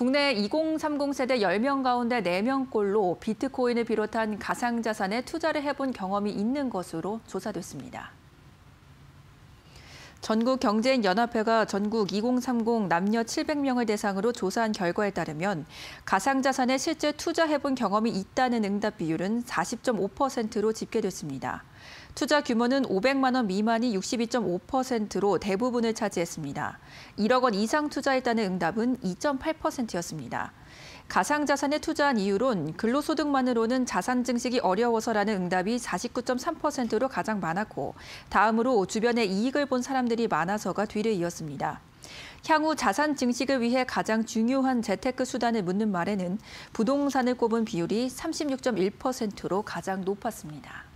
국내 2030 세대 10명 가운데 4명꼴로 비트코인을 비롯한 가상자산에 투자를 해본 경험이 있는 것으로 조사됐습니다. 전국경제인연합회가 전국 2030 남녀 700명을 대상으로 조사한 결과에 따르면 가상자산에 실제 투자해본 경험이 있다는 응답 비율은 40.5%로 집계됐습니다. 투자 규모는 500만 원 미만이 62.5%로 대부분을 차지했습니다. 1억 원 이상 투자했다는 응답은 2.8%였습니다. 가상자산에 투자한 이유론 근로소득만으로는 자산 증식이 어려워서라는 응답이 49.3%로 가장 많았고 다음으로 주변에 이익을 본 사람들이 많아서가 뒤를 이었습니다. 향후 자산 증식을 위해 가장 중요한 재테크 수단을 묻는 말에는 부동산을 꼽은 비율이 36.1%로 가장 높았습니다.